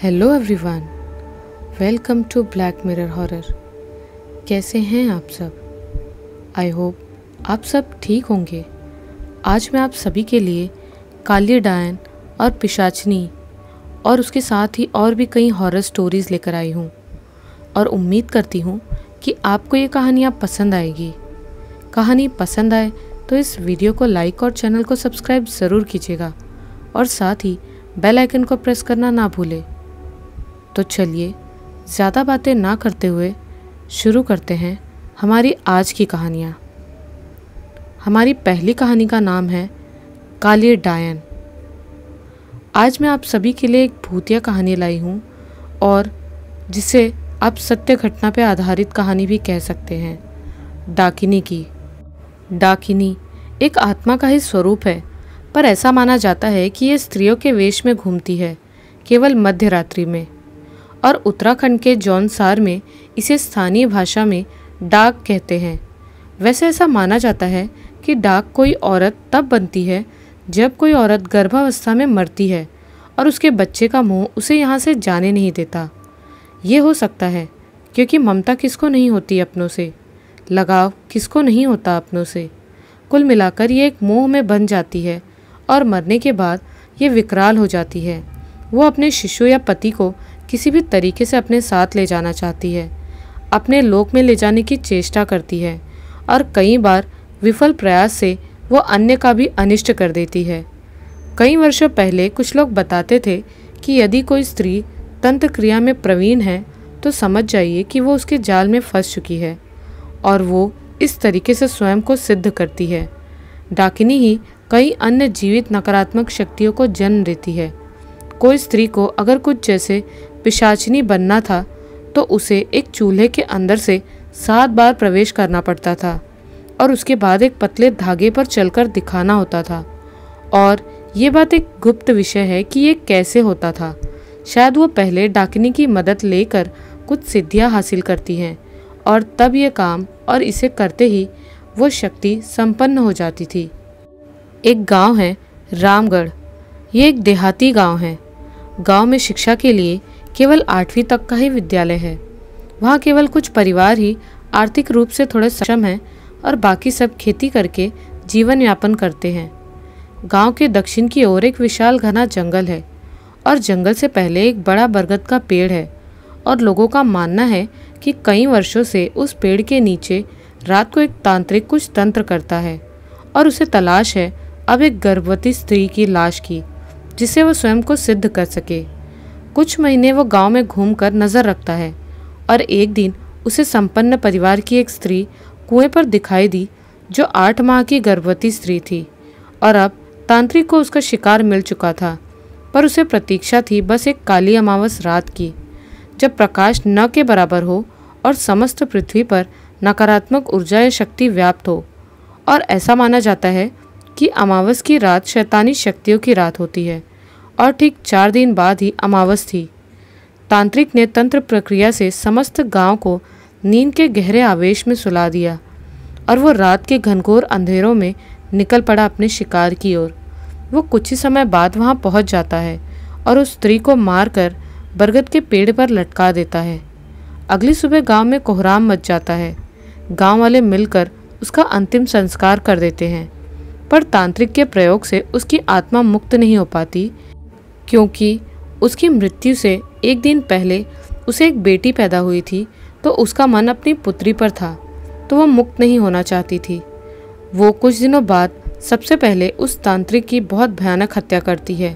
hello everyone welcome to Black Mirror horror कैसे हैं आप सब आई होप आप सब ठीक होंगे आज मैं आप सभी के लिए काली डायन और पिशाचनी और उसके साथ ही और भी कई हॉरर स्टोरीज़ लेकर आई हूँ और उम्मीद करती हूँ कि आपको ये कहानियाँ पसंद आएगी कहानी पसंद आए तो इस वीडियो को लाइक और चैनल को सब्सक्राइब ज़रूर कीजिएगा और साथ ही बेल आइकन को प्रेस करना ना भूलें तो चलिए ज़्यादा बातें ना करते हुए शुरू करते हैं हमारी आज की कहानियाँ हमारी पहली कहानी का नाम है काली डायन आज मैं आप सभी के लिए एक भूतिया कहानी लाई हूँ और जिसे आप सत्य घटना पर आधारित कहानी भी कह सकते हैं डाकिनी की डाकिनी एक आत्मा का ही स्वरूप है पर ऐसा माना जाता है कि यह स्त्रियों के वेश में घूमती है केवल मध्य रात्रि में और उत्तराखंड के जौनसार में इसे स्थानीय भाषा में डाक कहते हैं वैसे ऐसा माना जाता है कि डाक कोई औरत तब बनती है जब कोई औरत गर्भावस्था में मरती है और उसके बच्चे का मुंह उसे यहाँ से जाने नहीं देता ये हो सकता है क्योंकि ममता किसको नहीं होती अपनों से लगाव किसको नहीं होता अपनों से कुल मिलाकर ये एक मोह में बन जाती है और मरने के बाद ये विकराल हो जाती है वो अपने शिशु या पति को किसी भी तरीके से अपने साथ ले जाना चाहती है अपने लोक में ले जाने की चेष्टा करती है और कई बार विफल प्रयास से वो अन्य का भी अनिष्ट कर देती है कई वर्षों पहले कुछ लोग बताते थे कि यदि कोई स्त्री तंत्र क्रिया में प्रवीण है तो समझ जाइए कि वो उसके जाल में फंस चुकी है और वो इस तरीके से स्वयं को सिद्ध करती है डाकिनी ही कई अन्य जीवित नकारात्मक शक्तियों को जन्म देती है कोई स्त्री को अगर कुछ जैसे पिशाचिनी बनना था तो उसे एक चूल्हे के अंदर से सात बार प्रवेश करना पड़ता था और उसके बाद एक पतले धागे पर चलकर दिखाना होता था और ये बात एक गुप्त विषय है कि ये कैसे होता था शायद वो पहले डाकिनी की मदद लेकर कुछ सिद्धियां हासिल करती हैं और तब ये काम और इसे करते ही वो शक्ति संपन्न हो जाती थी एक गांव है रामगढ़ ये एक देहाती गांव है गांव में शिक्षा के लिए केवल आठवीं तक का ही विद्यालय है वहाँ केवल कुछ परिवार ही आर्थिक रूप से थोड़े सक्षम हैं और बाकी सब खेती करके जीवन यापन करते हैं गांव के दक्षिण की ओर एक विशाल घना जंगल है और जंगल से पहले एक बड़ा बरगद का पेड़ है और लोगों का मानना है कि कई वर्षों से उस पेड़ के नीचे रात को एक तांत्रिक कुछ तंत्र करता है और उसे तलाश है अब एक गर्भवती स्त्री की लाश की जिसे वह स्वयं को सिद्ध कर सके कुछ महीने वो गांव में घूमकर नज़र रखता है और एक दिन उसे संपन्न परिवार की एक स्त्री कुएं पर दिखाई दी जो आठ माह की गर्भवती स्त्री थी और अब तांत्रिक को उसका शिकार मिल चुका था पर उसे प्रतीक्षा थी बस एक काली अमावस रात की जब प्रकाश न के बराबर हो और समस्त पृथ्वी पर नकारात्मक ऊर्जा या शक्ति व्याप्त हो और ऐसा माना जाता है कि अमावस की रात शैतानी शक्तियों की रात होती है और ठीक चार दिन बाद ही अमावस थी तांत्रिक ने तंत्र प्रक्रिया से समस्त गांव को नींद के गहरे आवेश में सुला दिया और वो रात के घनघोर अंधेरों में निकल पड़ा अपने शिकार की ओर वो कुछ ही समय बाद वहाँ पहुँच जाता है और उस स्त्री को मारकर बरगद के पेड़ पर लटका देता है अगली सुबह गांव में कोहराम मच जाता है गांव वाले मिलकर उसका अंतिम संस्कार कर देते हैं पर तांत्रिक के प्रयोग से उसकी आत्मा मुक्त नहीं हो पाती क्योंकि उसकी मृत्यु से एक दिन पहले उसे एक बेटी पैदा हुई थी तो उसका मन अपनी पुत्री पर था तो वह मुक्त नहीं होना चाहती थी वो कुछ दिनों बाद सबसे पहले उस तांत्रिक की बहुत भयानक हत्या करती है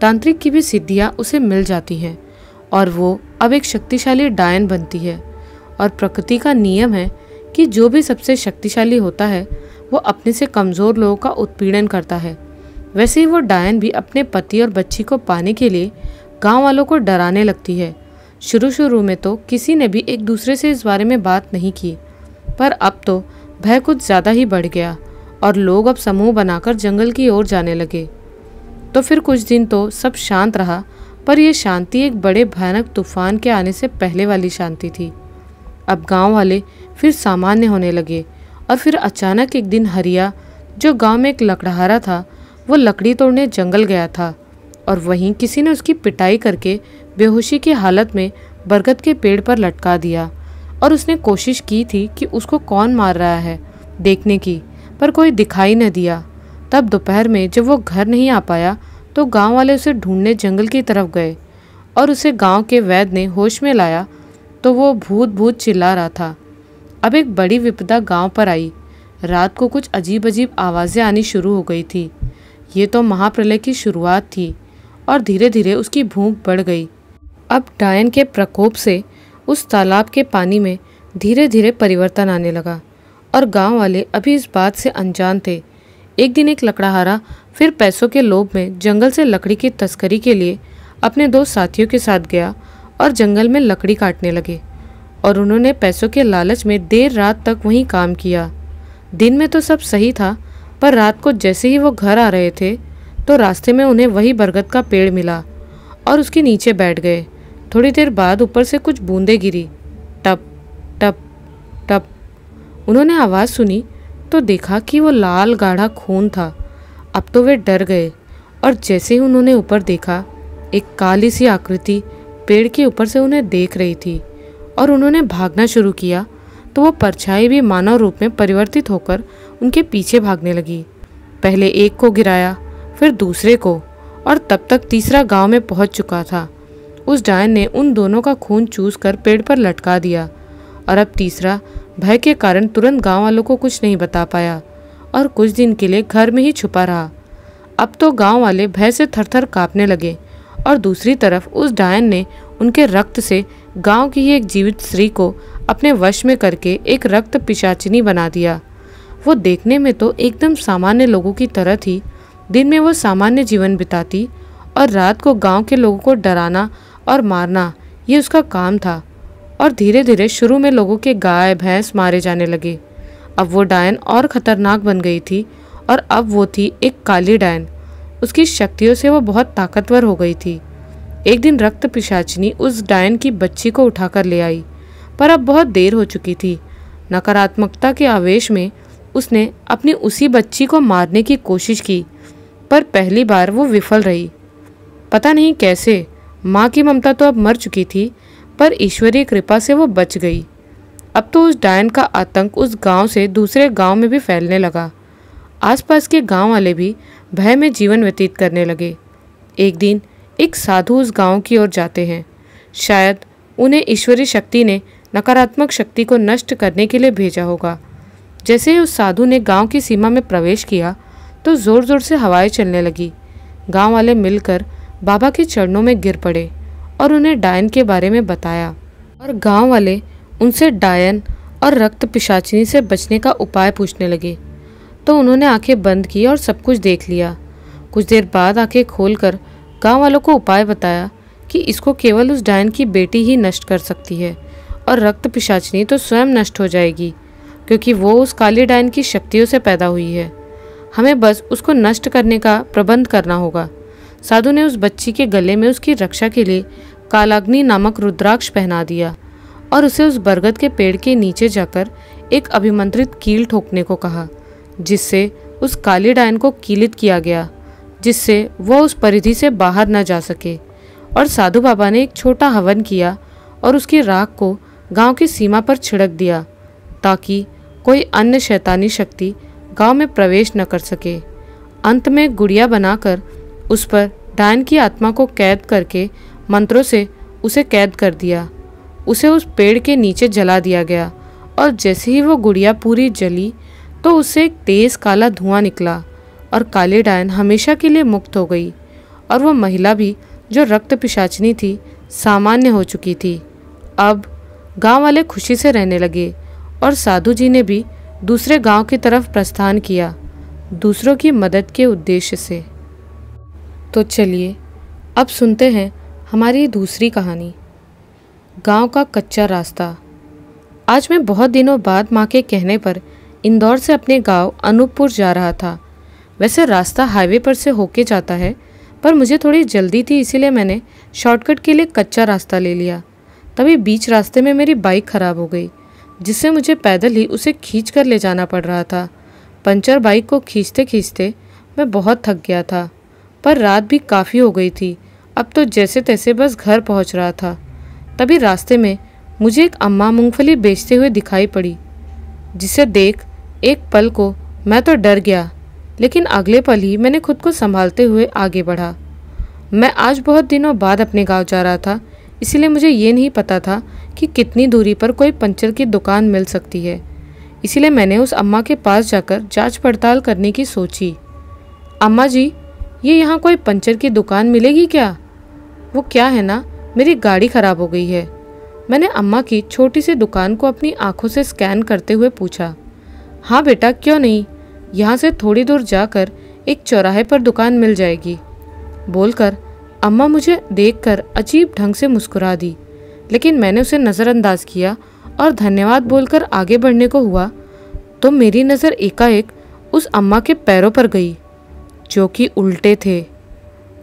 तांत्रिक की भी सिद्धियाँ उसे मिल जाती हैं और वो अब एक शक्तिशाली डायन बनती है और प्रकृति का नियम है कि जो भी सबसे शक्तिशाली होता है वो अपने से कमज़ोर लोगों का उत्पीड़न करता है वैसे ही वो डायन भी अपने पति और बच्ची को पाने के लिए गांव वालों को डराने लगती है शुरू शुरू में तो किसी ने भी एक दूसरे से इस बारे में बात नहीं की पर अब तो भय कुछ ज़्यादा ही बढ़ गया और लोग अब समूह बनाकर जंगल की ओर जाने लगे तो फिर कुछ दिन तो सब शांत रहा पर यह शांति एक बड़े भयानक तूफान के आने से पहले वाली शांति थी अब गांव वाले फिर सामान्य होने लगे और फिर अचानक एक दिन हरिया जो गांव में एक लकड़हारा था वो लकड़ी तोड़ने जंगल गया था और वहीं किसी ने उसकी पिटाई करके बेहोशी की हालत में बरगद के पेड़ पर लटका दिया और उसने कोशिश की थी कि उसको कौन मार रहा है देखने की पर कोई दिखाई न दिया तब दोपहर में जब वो घर नहीं आ पाया तो गांव वाले उसे ढूंढने जंगल की तरफ गए और उसे गांव के वैद्य ने होश में लाया तो वो भूत भूत चिल्ला रहा था अब एक बड़ी विपदा गांव पर आई रात को कुछ अजीब अजीब आवाज़ें आनी शुरू हो गई थी ये तो महाप्रलय की शुरुआत थी और धीरे धीरे उसकी भूख बढ़ गई अब डायन के प्रकोप से उस तालाब के पानी में धीरे धीरे परिवर्तन आने लगा और गांव वाले अभी इस बात से अनजान थे एक दिन एक लकड़ाहारा फिर पैसों के लोभ में जंगल से लकड़ी की तस्करी के लिए अपने दो साथियों के साथ गया और जंगल में लकड़ी काटने लगे और उन्होंने पैसों के लालच में देर रात तक वहीं काम किया दिन में तो सब सही था पर रात को जैसे ही वो घर आ रहे थे तो रास्ते में उन्हें वही बरगद का पेड़ मिला और उसके नीचे बैठ गए थोड़ी देर बाद ऊपर से कुछ बूंदे गिरी टप टप टप उन्होंने आवाज़ सुनी तो देखा कि वो लाल गाढ़ा खून था अब तो वे डर गए और जैसे ही उन्होंने ऊपर देखा एक काली सी आकृति पेड़ के ऊपर से उन्हें देख रही थी और उन्होंने भागना शुरू किया तो वो परछाई भी मानव रूप में परिवर्तित होकर उनके पीछे भागने लगी पहले एक को गिराया फिर दूसरे को और तब तक तीसरा गांव में पहुंच चुका था उस डायन ने उन दोनों का खून चूस कर पेड़ पर लटका दिया और अब तीसरा भय के कारण तुरंत गाँव वालों को कुछ नहीं बता पाया और कुछ दिन के लिए घर में ही छुपा रहा अब तो गांव वाले भय से थरथर कांपने लगे और दूसरी तरफ उस डायन ने उनके रक्त से गांव की ही एक जीवित स्त्री को अपने वश में करके एक रक्त पिशाचिनी बना दिया वो देखने में तो एकदम सामान्य लोगों की तरह थी दिन में वो सामान्य जीवन बिताती और रात को गांव के लोगों को डराना और मारना ये उसका काम था और धीरे धीरे शुरू में लोगों के गाय भैंस मारे जाने लगे अब वो डायन और ख़तरनाक बन गई थी और अब वो थी एक काली डायन उसकी शक्तियों से वो बहुत ताकतवर हो गई थी एक दिन रक्त पिशाचिनी उस डायन की बच्ची को उठाकर ले आई पर अब बहुत देर हो चुकी थी नकारात्मकता के आवेश में उसने अपनी उसी बच्ची को मारने की कोशिश की पर पहली बार वो विफल रही पता नहीं कैसे माँ की ममता तो अब मर चुकी थी पर ईश्वरीय कृपा से वो बच गई अब तो उस डायन का आतंक उस गांव से दूसरे गांव में भी फैलने लगा आसपास के गांव वाले भी भय में जीवन व्यतीत करने लगे एक दिन एक साधु उस गांव की ओर जाते हैं शायद उन्हें ईश्वरीय शक्ति ने नकारात्मक शक्ति को नष्ट करने के लिए भेजा होगा जैसे ही उस साधु ने गांव की सीमा में प्रवेश किया तो ज़ोर ज़ोर से हवाएं चलने लगी गांव वाले मिलकर बाबा के चरणों में गिर पड़े और उन्हें डायन के बारे में बताया और गांव वाले उनसे डायन और रक्त पिशाचिनी से बचने का उपाय पूछने लगे तो उन्होंने आंखें बंद की और सब कुछ देख लिया कुछ देर बाद आंखें खोलकर गांव वालों को उपाय बताया कि इसको केवल उस डायन की बेटी ही नष्ट कर सकती है और रक्त पिशाचनी तो स्वयं नष्ट हो जाएगी क्योंकि वो उस काली डायन की शक्तियों से पैदा हुई है हमें बस उसको नष्ट करने का प्रबंध करना होगा साधु ने उस बच्ची के गले में उसकी रक्षा के लिए कालाग्नि नामक रुद्राक्ष पहना दिया और उसे उस बरगद के पेड़ के नीचे जाकर एक अभिमंत्रित कील ठोकने को कहा जिससे उस काली डायन को कीलित किया गया जिससे वह उस परिधि से बाहर न जा सके और साधु बाबा ने एक छोटा हवन किया और उसकी राख को गांव की सीमा पर छिड़क दिया ताकि कोई अन्य शैतानी शक्ति गांव में प्रवेश न कर सके अंत में गुड़िया बनाकर उस पर डायन की आत्मा को कैद करके मंत्रों से उसे कैद कर दिया उसे उस पेड़ के नीचे जला दिया गया और जैसे ही वो गुड़िया पूरी जली तो उससे एक तेज़ काला धुआं निकला और काले डायन हमेशा के लिए मुक्त हो गई और वह महिला भी जो रक्त पिशाचनी थी सामान्य हो चुकी थी अब गांव वाले खुशी से रहने लगे और साधु जी ने भी दूसरे गांव की तरफ प्रस्थान किया दूसरों की मदद के उद्देश्य से तो चलिए अब सुनते हैं हमारी दूसरी कहानी गांव का कच्चा रास्ता आज मैं बहुत दिनों बाद माँ के कहने पर इंदौर से अपने गांव अनूपपुर जा रहा था वैसे रास्ता हाईवे पर से होके जाता है पर मुझे थोड़ी जल्दी थी इसीलिए मैंने शॉर्टकट के लिए कच्चा रास्ता ले लिया तभी बीच रास्ते में मेरी बाइक खराब हो गई जिससे मुझे पैदल ही उसे खींच कर ले जाना पड़ रहा था पंचर बाइक को खींचते खींचते मैं बहुत थक गया था पर रात भी काफ़ी हो गई थी अब तो जैसे तैसे बस घर पहुंच रहा था तभी रास्ते में मुझे एक अम्मा मूंगफली बेचते हुए दिखाई पड़ी जिसे देख एक पल को मैं तो डर गया लेकिन अगले पल ही मैंने खुद को संभालते हुए आगे बढ़ा मैं आज बहुत दिनों बाद अपने गांव जा रहा था इसलिए मुझे ये नहीं पता था कि कितनी दूरी पर कोई पंचर की दुकान मिल सकती है इसीलिए मैंने उस अम्मा के पास जाकर जांच पड़ताल करने की सोची अम्मा जी ये यहाँ कोई पंचर की दुकान मिलेगी क्या वो क्या है ना मेरी गाड़ी ख़राब हो गई है मैंने अम्मा की छोटी सी दुकान को अपनी आंखों से स्कैन करते हुए पूछा हाँ बेटा क्यों नहीं यहाँ से थोड़ी दूर जाकर एक चौराहे पर दुकान मिल जाएगी बोलकर अम्मा मुझे देखकर अजीब ढंग से मुस्कुरा दी लेकिन मैंने उसे नज़रअंदाज किया और धन्यवाद बोलकर आगे बढ़ने को हुआ तो मेरी नज़र एकाएक उस अम्मा के पैरों पर गई जो कि उल्टे थे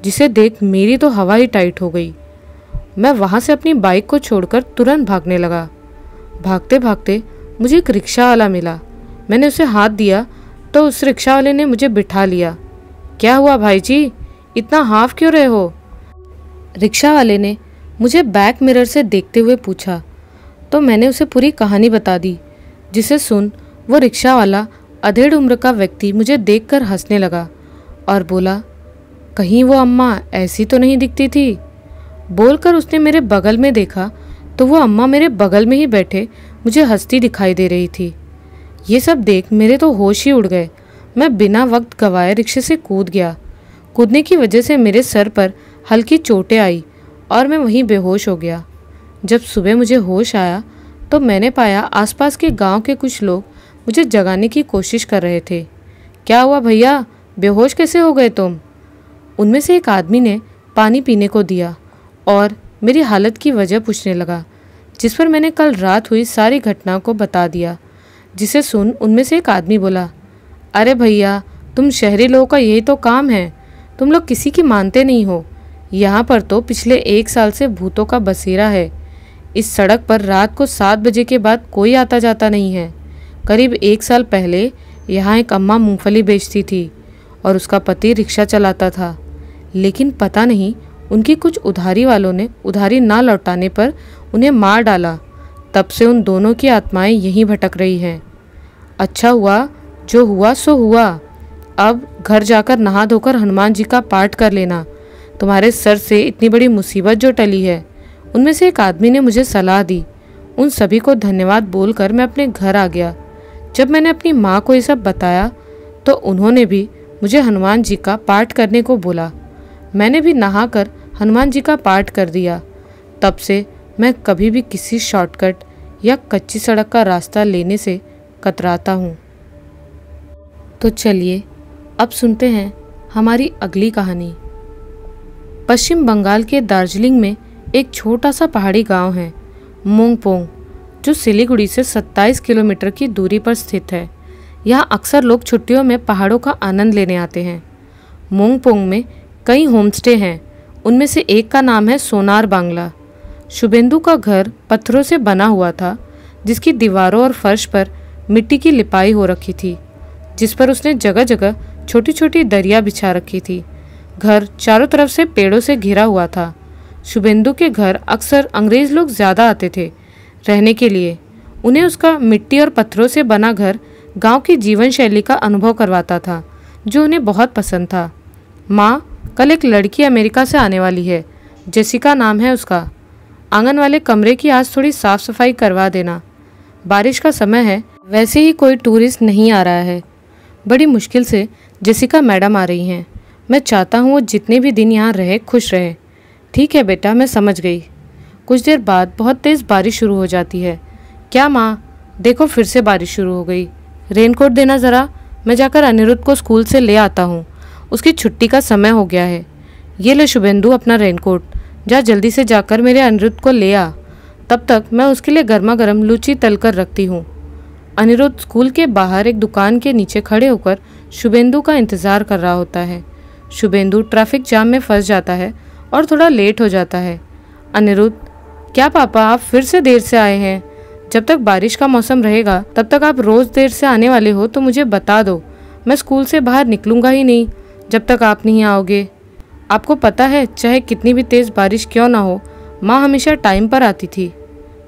जिसे देख मेरी तो हवा ही टाइट हो गई मैं वहाँ से अपनी बाइक को छोड़कर तुरंत भागने लगा भागते भागते मुझे एक रिक्शा वाला मिला मैंने उसे हाथ दिया तो उस रिक्शा वाले ने मुझे बिठा लिया क्या हुआ भाई जी इतना हाफ क्यों रहे हो रिक्शा वाले ने मुझे बैक मिरर से देखते हुए पूछा तो मैंने उसे पूरी कहानी बता दी जिसे सुन वो रिक्शा वाला अधेड़ उम्र का व्यक्ति मुझे देख हंसने लगा और बोला कहीं वो अम्मा ऐसी तो नहीं दिखती थी बोलकर उसने मेरे बगल में देखा तो वो अम्मा मेरे बगल में ही बैठे मुझे हंसती दिखाई दे रही थी ये सब देख मेरे तो होश ही उड़ गए मैं बिना वक्त गवाए रिक्शे से कूद गया कूदने की वजह से मेरे सर पर हल्की चोटें आई और मैं वहीं बेहोश हो गया जब सुबह मुझे होश आया तो मैंने पाया आसपास के गांव के कुछ लोग मुझे जगाने की कोशिश कर रहे थे क्या हुआ भैया बेहोश कैसे हो गए तुम उनमें से एक आदमी ने पानी पीने को दिया और मेरी हालत की वजह पूछने लगा जिस पर मैंने कल रात हुई सारी घटना को बता दिया जिसे सुन उनमें से एक आदमी बोला अरे भैया तुम शहरी लोगों का यही तो काम है तुम लोग किसी की मानते नहीं हो यहाँ पर तो पिछले एक साल से भूतों का बसेरा है इस सड़क पर रात को सात बजे के बाद कोई आता जाता नहीं है करीब एक साल पहले यहाँ एक अम्मा मूंगफली बेचती थी और उसका पति रिक्शा चलाता था लेकिन पता नहीं उनकी कुछ उधारी वालों ने उधारी ना लौटाने पर उन्हें मार डाला तब से उन दोनों की आत्माएं यहीं भटक रही हैं अच्छा हुआ जो हुआ सो हुआ अब घर जाकर नहा धोकर हनुमान जी का पाठ कर लेना तुम्हारे सर से इतनी बड़ी मुसीबत जो टली है उनमें से एक आदमी ने मुझे सलाह दी उन सभी को धन्यवाद बोलकर मैं अपने घर आ गया जब मैंने अपनी माँ को ये सब बताया तो उन्होंने भी मुझे हनुमान जी का पाठ करने को बोला मैंने भी नहाकर हनुमान जी का पाठ कर दिया तब से मैं कभी भी किसी शॉर्टकट या कच्ची सड़क का रास्ता लेने से कतराता हूँ तो चलिए अब सुनते हैं हमारी अगली कहानी पश्चिम बंगाल के दार्जिलिंग में एक छोटा सा पहाड़ी गांव है मोंगपोंग जो सिलीगुड़ी से 27 किलोमीटर की दूरी पर स्थित है यहाँ अक्सर लोग छुट्टियों में पहाड़ों का आनंद लेने आते हैं मोंगपोंग में कई होमस्टे हैं उनमें से एक का नाम है सोनार बांग्ला शुभेंदु का घर पत्थरों से बना हुआ था जिसकी दीवारों और फर्श पर मिट्टी की लिपाई हो रखी थी जिस पर उसने जगह जगह छोटी छोटी दरिया बिछा रखी थी घर चारों तरफ से पेड़ों से घिरा हुआ था शुभेंदु के घर अक्सर अंग्रेज लोग ज़्यादा आते थे रहने के लिए उन्हें उसका मिट्टी और पत्थरों से बना घर गांव की जीवन शैली का अनुभव करवाता था जो उन्हें बहुत पसंद था माँ कल एक लड़की अमेरिका से आने वाली है जेसिका नाम है उसका आंगन वाले कमरे की आज थोड़ी साफ़ सफाई करवा देना बारिश का समय है वैसे ही कोई टूरिस्ट नहीं आ रहा है बड़ी मुश्किल से जेसिका मैडम आ रही हैं मैं चाहता हूँ वो जितने भी दिन यहाँ रहे खुश रहे ठीक है बेटा मैं समझ गई कुछ देर बाद बहुत तेज़ बारिश शुरू हो जाती है क्या माँ देखो फिर से बारिश शुरू हो गई रेनकोट देना ज़रा मैं जाकर अनिरुद्ध को स्कूल से ले आता हूँ उसकी छुट्टी का समय हो गया है ये ले शुभेंदु अपना रेनकोट जा जल्दी से जाकर मेरे अनिरुद्ध को ले आ तब तक मैं उसके लिए गर्मा गर्म लूची तल कर रखती हूँ अनिरुद्ध स्कूल के बाहर एक दुकान के नीचे खड़े होकर शुभेंदु का इंतज़ार कर रहा होता है शुभेंदु ट्रैफिक जाम में फंस जाता है और थोड़ा लेट हो जाता है अनिरुद्ध क्या पापा आप फिर से देर से आए हैं जब तक बारिश का मौसम रहेगा तब तक आप रोज़ देर से आने वाले हो तो मुझे बता दो मैं स्कूल से बाहर निकलूँगा ही नहीं जब तक आप नहीं आओगे आपको पता है चाहे कितनी भी तेज़ बारिश क्यों ना हो माँ हमेशा टाइम पर आती थी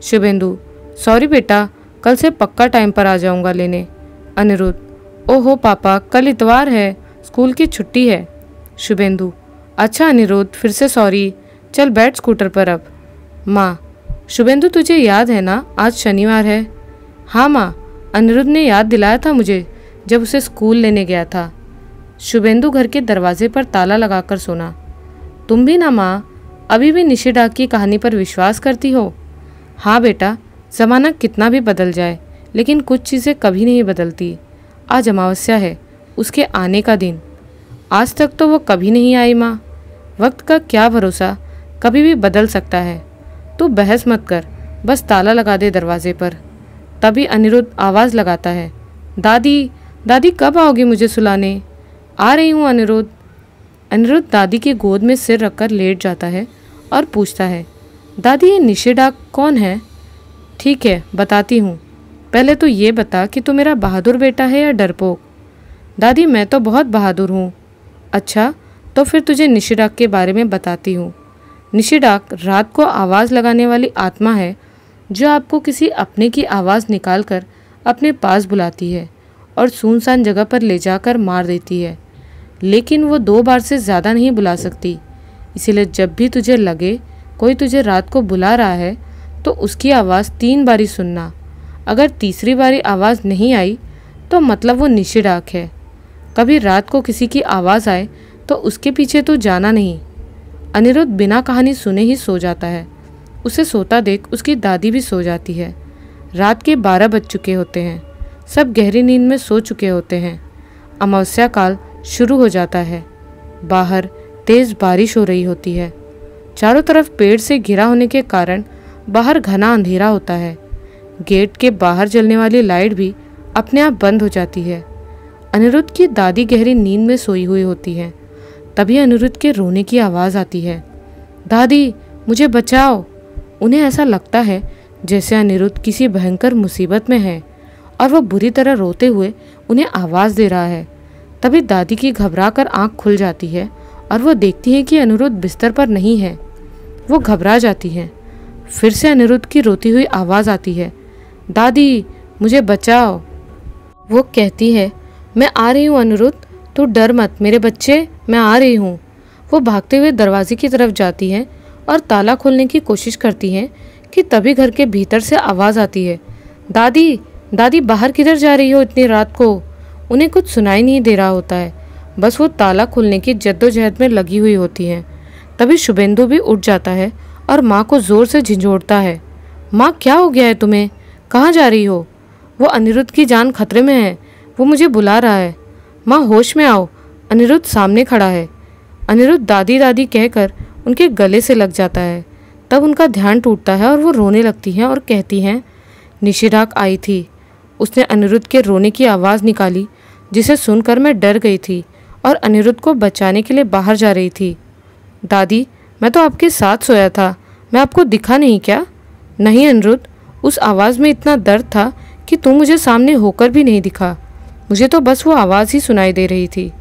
शुभेंदु सॉरी बेटा कल से पक्का टाइम पर आ जाऊँगा लेने अनिरुद्ध ओहो पापा कल इतवार है स्कूल की छुट्टी है शुभेंदु अच्छा अनिरुद्ध फिर से सॉरी चल बैठ स्कूटर पर अब माँ शुभेंदु तुझे याद है ना आज शनिवार है हाँ माँ अनिरुद्ध ने याद दिलाया था मुझे जब उसे स्कूल लेने गया था शुभेंदु घर के दरवाजे पर ताला लगाकर सोना तुम भी ना माँ अभी भी निशिडा की कहानी पर विश्वास करती हो हाँ बेटा ज़माना कितना भी बदल जाए लेकिन कुछ चीज़ें कभी नहीं बदलती आज अमावस्या है उसके आने का दिन आज तक तो वो कभी नहीं आई माँ वक्त का क्या भरोसा कभी भी बदल सकता है तू बहस मत कर बस ताला लगा दे दरवाजे पर तभी अनिरुद्ध आवाज़ लगाता है दादी दादी कब आओगी मुझे सुलाने आ रही हूँ अनिरुद्ध अनिरुद्ध दादी के गोद में सिर रखकर लेट जाता है और पूछता है दादी ये निशे डाक कौन है ठीक है बताती हूँ पहले तो ये बता कि तू मेरा बहादुर बेटा है या डरपोक दादी मैं तो बहुत बहादुर हूँ अच्छा तो फिर तुझे निशिडाक के बारे में बताती हूँ निशिडाक रात को आवाज़ लगाने वाली आत्मा है जो आपको किसी अपने की आवाज़ निकाल कर अपने पास बुलाती है और सुनसान जगह पर ले जाकर मार देती है लेकिन वो दो बार से ज़्यादा नहीं बुला सकती इसीलिए जब भी तुझे लगे कोई तुझे रात को बुला रहा है तो उसकी आवाज़ तीन बारी सुनना अगर तीसरी बारी आवाज़ नहीं आई तो मतलब वो निशिडाक है कभी रात को किसी की आवाज़ आए तो उसके पीछे तो जाना नहीं अनिरुद्ध बिना कहानी सुने ही सो जाता है उसे सोता देख उसकी दादी भी सो जाती है रात के बारह बज चुके होते हैं सब गहरी नींद में सो चुके होते हैं अमावस्या काल शुरू हो जाता है बाहर तेज़ बारिश हो रही होती है चारों तरफ पेड़ से घिरा होने के कारण बाहर घना अंधेरा होता है गेट के बाहर जलने वाली लाइट भी अपने आप बंद हो जाती है अनिरुद्ध की दादी गहरी नींद में सोई हुई होती है तभी अनिरुद्ध के रोने की आवाज़ आती है दादी मुझे बचाओ उन्हें ऐसा लगता है जैसे अनिरुद्ध किसी भयंकर मुसीबत में है और वह बुरी तरह रोते हुए उन्हें आवाज़ दे रहा है तभी दादी की घबरा कर आँख खुल जाती है और वह देखती है कि अनिरुद्ध बिस्तर पर नहीं है वो घबरा जाती है फिर से अनिरुद्ध की रोती हुई आवाज़ आती है दादी मुझे बचाओ वो कहती है मैं आ रही हूँ अनिरुद्ध तू डर मत मेरे बच्चे मैं आ रही हूँ वो भागते हुए दरवाजे की तरफ जाती है और ताला खोलने की कोशिश करती है कि तभी घर के भीतर से आवाज़ आती है दादी दादी बाहर किधर जा रही हो इतनी रात को उन्हें कुछ सुनाई नहीं दे रहा होता है बस वो ताला खोलने की जद्दोजहद में लगी हुई होती हैं तभी शुभेंदु भी उठ जाता है और माँ को ज़ोर से झिझोड़ता है माँ क्या हो गया है तुम्हें कहाँ जा रही हो वो अनिरुद्ध की जान खतरे में है वो मुझे बुला रहा है माँ होश में आओ अनिरुद्ध सामने खड़ा है अनिरुद्ध दादी दादी कहकर उनके गले से लग जाता है तब उनका ध्यान टूटता है और वो रोने लगती हैं और कहती हैं निशिराक आई थी उसने अनिरुद्ध के रोने की आवाज़ निकाली जिसे सुनकर मैं डर गई थी और अनिरुद्ध को बचाने के लिए बाहर जा रही थी दादी मैं तो आपके साथ सोया था मैं आपको दिखा नहीं क्या नहीं अनिरुद्ध उस आवाज़ में इतना दर्द था कि तू मुझे सामने होकर भी नहीं दिखा मुझे तो बस वो आवाज़ ही सुनाई दे रही थी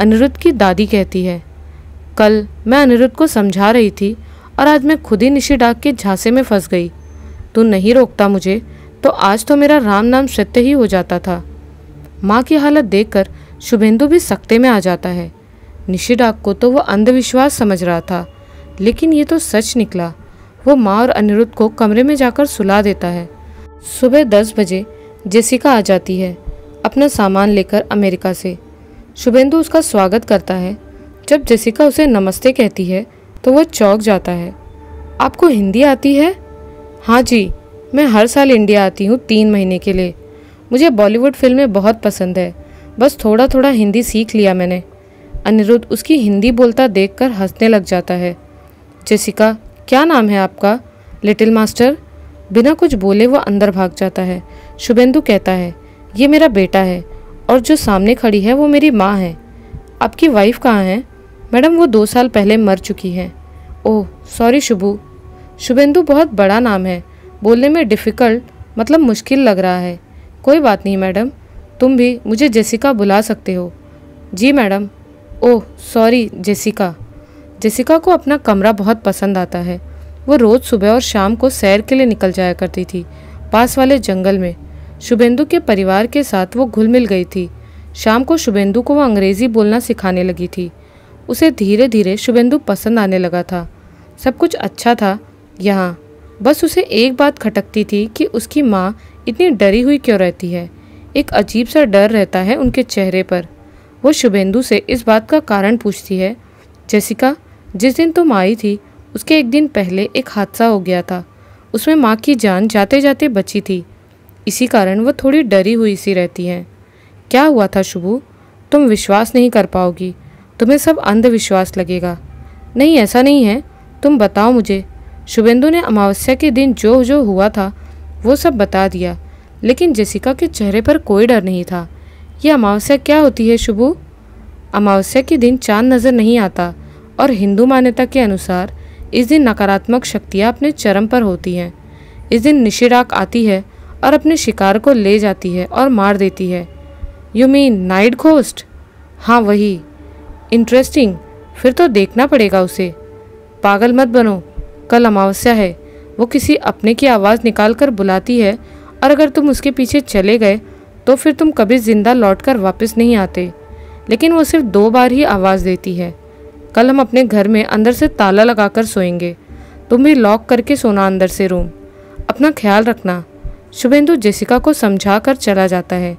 अनिरुद्ध की दादी कहती है कल मैं अनिरुद्ध को समझा रही थी और आज मैं खुद ही निशी डाक के झांसे में फंस गई तू नहीं रोकता मुझे तो आज तो मेरा राम नाम सत्य ही हो जाता था माँ की हालत देखकर शुभेंदु भी सख्ते में आ जाता है निशी डाक को तो वो अंधविश्वास समझ रहा था लेकिन ये तो सच निकला वो माँ और अनिरुद्ध को कमरे में जाकर सुला देता है सुबह दस बजे जेसिका आ जाती है अपना सामान लेकर अमेरिका से शुभेंदु उसका स्वागत करता है जब जेसिका उसे नमस्ते कहती है तो वह चौक जाता है आपको हिंदी आती है हाँ जी मैं हर साल इंडिया आती हूँ तीन महीने के लिए मुझे बॉलीवुड फिल्में बहुत पसंद है बस थोड़ा थोड़ा हिंदी सीख लिया मैंने अनिरुद्ध उसकी हिंदी बोलता देख हंसने लग जाता है जेसिका क्या नाम है आपका लिटिल मास्टर बिना कुछ बोले वह अंदर भाग जाता है शुभेंदु कहता है ये मेरा बेटा है और जो सामने खड़ी है वो मेरी माँ है आपकी वाइफ कहाँ है मैडम वो दो साल पहले मर चुकी हैं ओह सॉरी शुभू शुभेंदु बहुत बड़ा नाम है बोलने में डिफ़िकल्ट मतलब मुश्किल लग रहा है कोई बात नहीं मैडम तुम भी मुझे जेसिका बुला सकते हो जी madam oh sorry Jessica Jessica को अपना कमरा बहुत पसंद आता है वो रोज़ सुबह और शाम को सैर के लिए निकल जाया करती थी पास वाले जंगल में शुभेंदु के परिवार के साथ वो घुल मिल गई थी शाम को शुभेंदु को वो अंग्रेज़ी बोलना सिखाने लगी थी उसे धीरे धीरे शुभेंदु पसंद आने लगा था सब कुछ अच्छा था यहाँ बस उसे एक बात खटकती थी कि उसकी माँ इतनी डरी हुई क्यों रहती है एक अजीब सा डर रहता है उनके चेहरे पर वो शुभेंदु से इस बात का कारण पूछती है जेसिका जिस दिन तुम आई थी उसके एक दिन पहले एक हादसा हो गया था उसमें माँ की जान जाते जाते बची थी इसी कारण वह थोड़ी डरी हुई सी रहती हैं क्या हुआ था शुभू तुम विश्वास नहीं कर पाओगी तुम्हें सब अंधविश्वास लगेगा नहीं ऐसा नहीं है तुम बताओ मुझे शुभेंदु ने अमावस्या के दिन जो जो हुआ था वो सब बता दिया लेकिन जेसिका के चेहरे पर कोई डर नहीं था यह अमावस्या क्या होती है शुभू अमावस्या के दिन चांद नज़र नहीं आता और हिंदू मान्यता के अनुसार इस दिन नकारात्मक शक्तियाँ अपने चरम पर होती हैं इस दिन निशिराक आती है और अपने शिकार को ले जाती है और मार देती है यू मीन नाइट घोस्ट हाँ वही इंटरेस्टिंग फिर तो देखना पड़ेगा उसे पागल मत बनो कल अमावस्या है वो किसी अपने की आवाज़ निकाल कर बुलाती है और अगर तुम उसके पीछे चले गए तो फिर तुम कभी ज़िंदा लौट कर वापस नहीं आते लेकिन वो सिर्फ दो बार ही आवाज़ देती है कल हम अपने घर में अंदर से ताला लगा कर सोएंगे तुम भी लॉक करके सोना अंदर से रूम अपना ख्याल रखना शुभेंदु जेसिका को समझा कर चला जाता है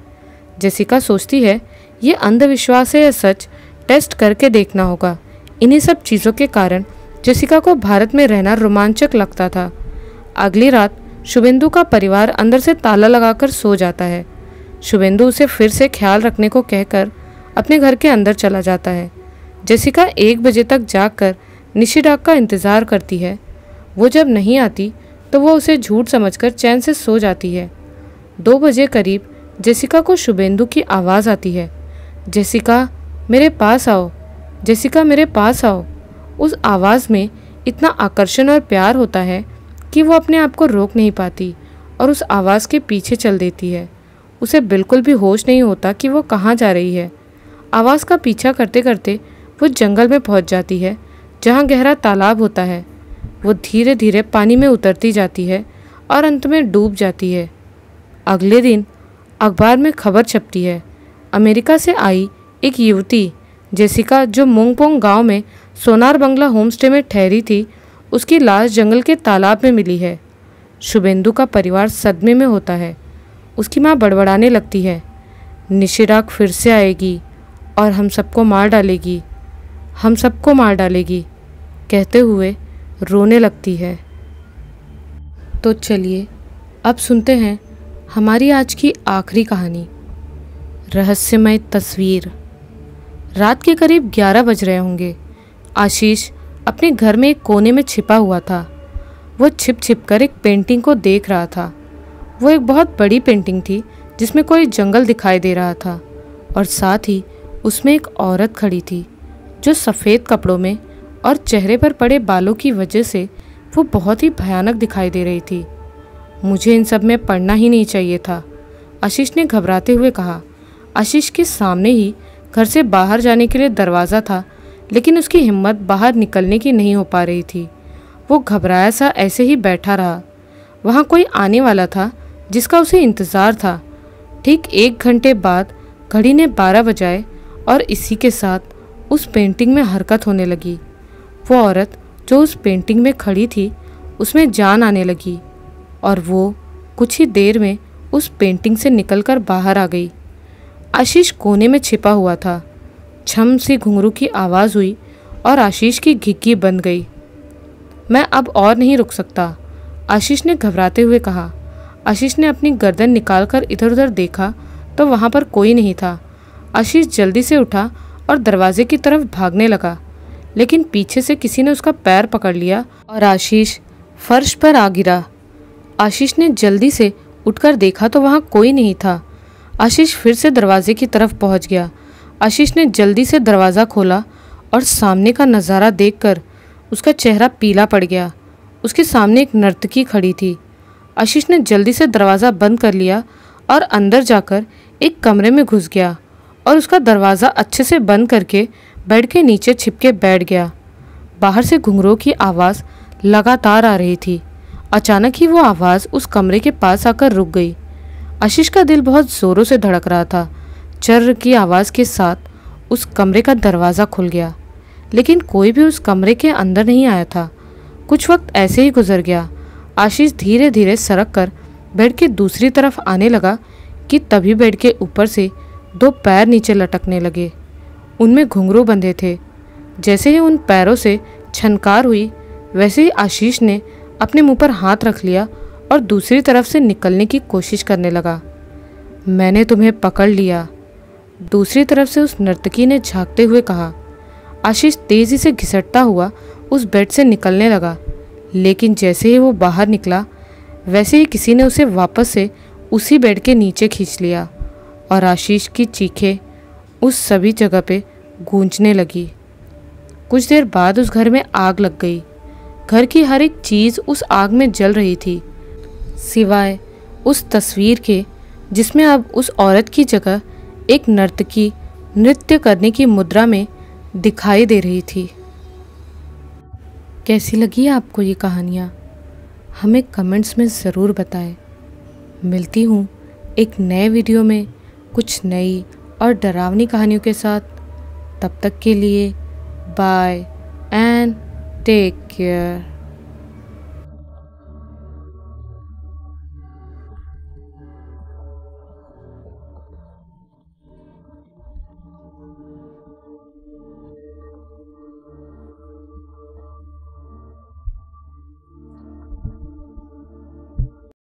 जेसिका सोचती है ये अंधविश्वास है या सच टेस्ट करके देखना होगा इन्हीं सब चीज़ों के कारण जेसिका को भारत में रहना रोमांचक लगता था अगली रात शुभेंदु का परिवार अंदर से ताला लगाकर सो जाता है शुभेंदु उसे फिर से ख्याल रखने को कहकर अपने घर के अंदर चला जाता है जेसिका एक बजे तक जाकर निशिडा का इंतज़ार करती है वो जब नहीं आती तो वो उसे झूठ समझकर चैन से सो जाती है दो बजे करीब जेसिका को शुभेंदु की आवाज़ आती है जेसिका मेरे पास आओ जेसिका मेरे पास आओ उस आवाज़ में इतना आकर्षण और प्यार होता है कि वो अपने आप को रोक नहीं पाती और उस आवाज़ के पीछे चल देती है उसे बिल्कुल भी होश नहीं होता कि वो कहाँ जा रही है आवाज़ का पीछा करते करते वो जंगल में पहुँच जाती है जहाँ गहरा तालाब होता है वो धीरे धीरे पानी में उतरती जाती है और अंत में डूब जाती है अगले दिन अखबार में खबर छपती है अमेरिका से आई एक युवती जेसिका जो मोंगपोंग गांव में सोनार बंगला होमस्टे में ठहरी थी उसकी लाश जंगल के तालाब में मिली है शुभेंदु का परिवार सदमे में होता है उसकी माँ बड़बड़ाने लगती है निशिराग फिर से आएगी और हम सबको मार डालेगी हम सबको मार डालेगी कहते हुए रोने लगती है तो चलिए अब सुनते हैं हमारी आज की आखिरी कहानी रहस्यमय तस्वीर रात के करीब 11 बज रहे होंगे आशीष अपने घर में एक कोने में छिपा हुआ था वो छिप छिप कर एक पेंटिंग को देख रहा था वो एक बहुत बड़ी पेंटिंग थी जिसमें कोई जंगल दिखाई दे रहा था और साथ ही उसमें एक औरत खड़ी थी जो सफ़ेद कपड़ों में और चेहरे पर पड़े बालों की वजह से वो बहुत ही भयानक दिखाई दे रही थी मुझे इन सब में पढ़ना ही नहीं चाहिए था आशीष ने घबराते हुए कहा आशीष के सामने ही घर से बाहर जाने के लिए दरवाज़ा था लेकिन उसकी हिम्मत बाहर निकलने की नहीं हो पा रही थी वो घबराया सा ऐसे ही बैठा रहा वहाँ कोई आने वाला था जिसका उसे इंतज़ार था ठीक एक घंटे बाद घड़ी ने बारह बजाए और इसी के साथ उस पेंटिंग में हरकत होने लगी वो औरत जो उस पेंटिंग में खड़ी थी उसमें जान आने लगी और वो कुछ ही देर में उस पेंटिंग से निकलकर बाहर आ गई आशीष कोने में छिपा हुआ था छम सी घुंघरू की आवाज़ हुई और आशीष की घिग्गी बन गई मैं अब और नहीं रुक सकता आशीष ने घबराते हुए कहा आशीष ने अपनी गर्दन निकालकर इधर उधर देखा तो वहाँ पर कोई नहीं था आशीष जल्दी से उठा और दरवाजे की तरफ भागने लगा लेकिन पीछे से किसी ने उसका पैर पकड़ लिया और आशीष फर्श पर आ गिरा आशीष ने जल्दी से उठकर देखा तो वहाँ कोई नहीं था आशीष फिर से दरवाजे की तरफ पहुँच गया आशीष ने जल्दी से दरवाज़ा खोला और सामने का नज़ारा देखकर उसका चेहरा पीला पड़ गया उसके सामने एक नर्तकी खड़ी थी आशीष ने जल्दी से दरवाज़ा बंद कर लिया और अंदर जाकर एक कमरे में घुस गया और उसका दरवाज़ा अच्छे से बंद करके बेड के नीचे छिपके बैठ गया बाहर से घुंघरों की आवाज़ लगातार आ रही थी अचानक ही वो आवाज़ उस कमरे के पास आकर रुक गई आशीष का दिल बहुत ज़ोरों से धड़क रहा था चर्र की आवाज़ के साथ उस कमरे का दरवाज़ा खुल गया लेकिन कोई भी उस कमरे के अंदर नहीं आया था कुछ वक्त ऐसे ही गुजर गया आशीष धीरे धीरे सरक कर बेड के दूसरी तरफ आने लगा कि तभी बेड के ऊपर से दो पैर नीचे लटकने लगे उनमें घुंघरू बंधे थे जैसे ही उन पैरों से छनकार हुई वैसे ही आशीष ने अपने मुंह पर हाथ रख लिया और दूसरी तरफ से निकलने की कोशिश करने लगा मैंने तुम्हें पकड़ लिया दूसरी तरफ से उस नर्तकी ने झांकते हुए कहा आशीष तेज़ी से घिसटता हुआ उस बेड से निकलने लगा लेकिन जैसे ही वो बाहर निकला वैसे ही किसी ने उसे वापस से उसी बेड के नीचे खींच लिया और आशीष की चीखें उस सभी जगह पे गूंजने लगी कुछ देर बाद उस घर में आग लग गई घर की हर एक चीज़ उस आग में जल रही थी सिवाय उस तस्वीर के जिसमें अब उस औरत की जगह एक नर्तकी नृत्य करने की मुद्रा में दिखाई दे रही थी कैसी लगी आपको ये कहानियाँ हमें कमेंट्स में ज़रूर बताएं मिलती हूँ एक नए वीडियो में कुछ नई और डरावनी कहानियों के साथ तब तक के लिए बाय एंड टेक केयर